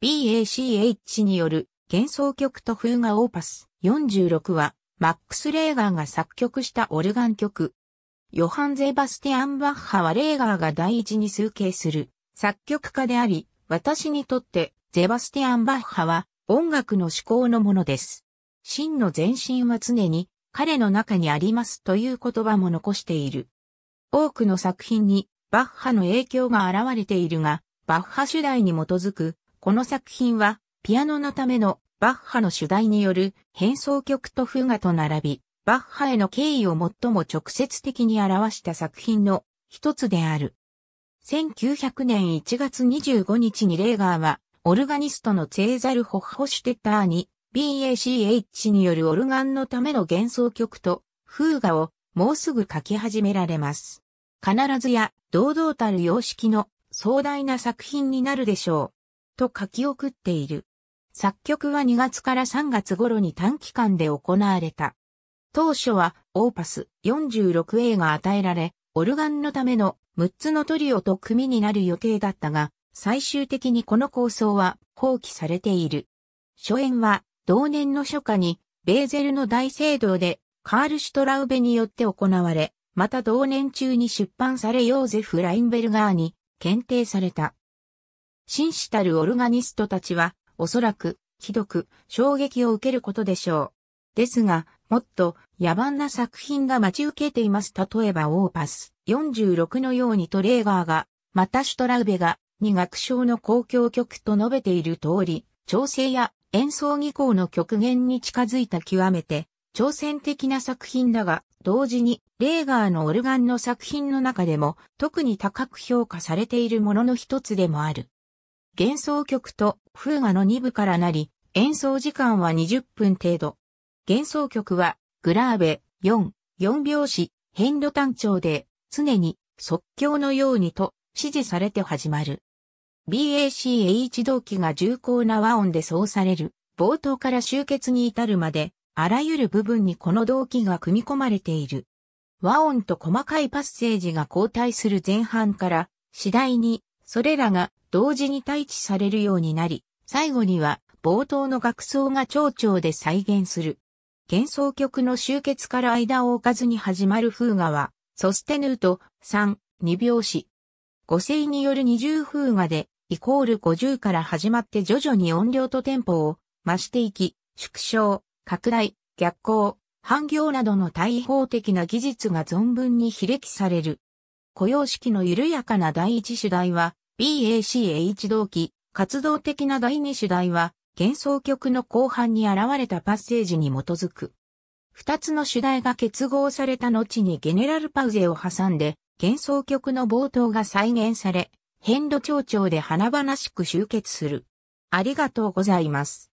BACH による幻想曲と風画オーパス46は、マックス・レーガーが作曲したオルガン曲。ヨハン・ゼバスティアン・バッハはレーガーが第一に崇敬する作曲家であり、私にとってゼバスティアン・バッハは音楽の思考のものです。真の前身は常に彼の中にありますという言葉も残している。多くの作品にバッハの影響が現れているが、バッハ主題に基づくこの作品は、ピアノのためのバッハの主題による変奏曲とフガと並び、バッハへの敬意を最も直接的に表した作品の一つである。1900年1月25日にレーガーは、オルガニストのツェーザル・ホッホシュテッターに、BACH によるオルガンのための幻想曲と、フーガをもうすぐ書き始められます。必ずや、堂々たる様式の壮大な作品になるでしょう。と書き送っている。作曲は2月から3月頃に短期間で行われた。当初はオーパス 46A が与えられ、オルガンのための6つのトリオと組になる予定だったが、最終的にこの構想は放棄されている。初演は同年の初夏にベーゼルの大聖堂でカール・シュトラウベによって行われ、また同年中に出版されヨーゼフ・ラインベルガーに検定された。紳士たるオルガニストたちは、おそらく、ひどく、衝撃を受けることでしょう。ですが、もっと野蛮な作品が待ち受けています。例えばオーパス46のようにトレーガーが、またシュトラウベが、に楽章の公共曲と述べている通り、調整や演奏技巧の極限に近づいた極めて、挑戦的な作品だが、同時に、レーガーのオルガンの作品の中でも、特に高く評価されているものの一つでもある。幻想曲と風画の2部からなり、演奏時間は20分程度。幻想曲は、グラーベ4、4拍子、変路単調で、常に即興のようにと指示されて始まる。BACH 同期が重厚な和音で奏される、冒頭から終結に至るまで、あらゆる部分にこの動機が組み込まれている。和音と細かいパッセージが交代する前半から、次第にそれらが同時に対地されるようになり、最後には冒頭の楽奏が蝶々で再現する。幻想曲の終結から間を置かずに始まる風画は、ソステヌート3、2拍子。五星による二重風画で、イコール50から始まって徐々に音量とテンポを増していき、縮小、拡大、逆行、反行などの対法的な技術が存分に非歴される。雇用式の緩やかな第一主題は、BACH 同期、活動的な第二主題は、幻想曲の後半に現れたパッセージに基づく。二つの主題が結合された後にゲネラルパウゼを挟んで、幻想曲の冒頭が再現され、変度長調で華々しく集結する。ありがとうございます。